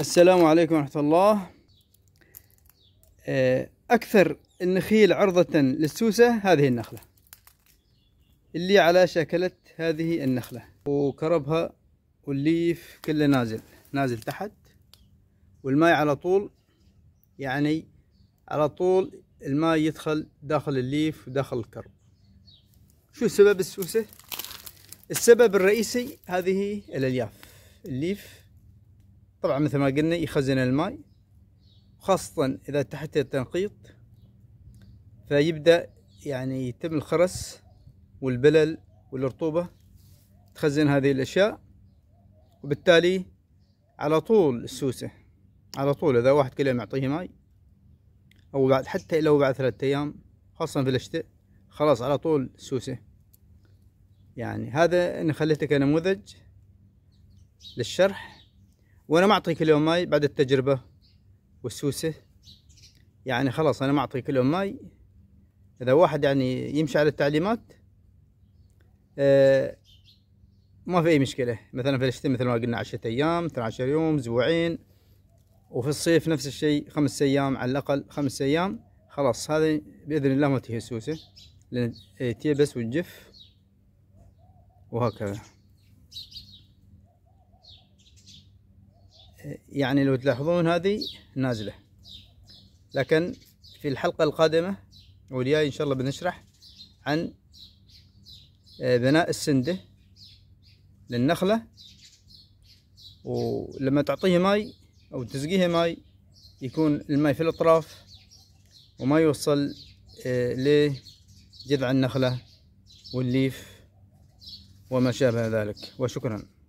السلام عليكم ورحمة الله آه، أكثر النخيل عرضة للسوسة هذه النخلة اللي على شاكلة هذه النخلة وكربها والليف كله نازل نازل تحت والماء على طول يعني على طول الماء يدخل داخل الليف وداخل الكرب شو سبب السوسة؟ السبب الرئيسي هذه الألياف الليف طبعا مثل ما قلنا يخزن الماء خاصة إذا تحت التنقيط فيبدأ يعني يتم الخرس والبلل والرطوبة تخزن هذه الأشياء وبالتالي على طول السوسة على طول إذا واحد كل يوم يعطيه ماي أو بعد حتى لو بعد ثلاثة أيام خاصة في الشتاء خلاص على طول سوسة يعني هذا أنا خليته كنموذج للشرح وانا ما اعطيك اليوم ماي بعد التجربه والسوسه يعني خلاص انا ما اعطيك اليوم ماي اذا واحد يعني يمشي على التعليمات آه ما في اي مشكله مثلا في الشتاء مثل ما قلنا 10 ايام 12 يوم اسبوعين وفي الصيف نفس الشيء خمس ايام على الاقل خمس ايام خلاص هذه باذن الله ما تهي السوسه لان تيبس وتجف والجف وهكذا يعني لو تلاحظون هذه نازلة لكن في الحلقة القادمة والجاي إن شاء الله بنشرح عن آه، بناء السندة للنخلة ولما تعطيه ماي أو تسقيه ماي يكون الماي في الأطراف وما يوصل آه، لجذع النخلة والليف وما شابه ذلك وشكرا